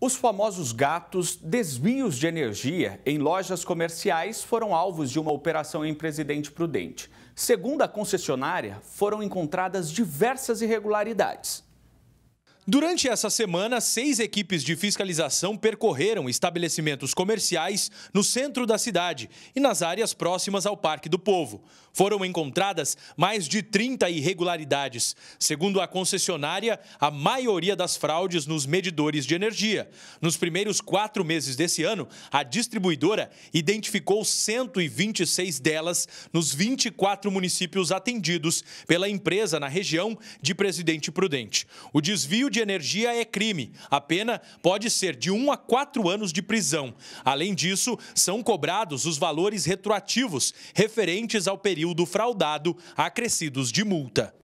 Os famosos gatos desvios de energia em lojas comerciais foram alvos de uma operação em Presidente Prudente. Segundo a concessionária, foram encontradas diversas irregularidades. Durante essa semana, seis equipes de fiscalização percorreram estabelecimentos comerciais no centro da cidade e nas áreas próximas ao Parque do Povo. Foram encontradas mais de 30 irregularidades. Segundo a concessionária, a maioria das fraudes nos medidores de energia. Nos primeiros quatro meses desse ano, a distribuidora identificou 126 delas nos 24 municípios atendidos pela empresa na região de Presidente Prudente. O desvio de de energia é crime. A pena pode ser de 1 um a 4 anos de prisão. Além disso, são cobrados os valores retroativos referentes ao período fraudado, acrescidos de multa.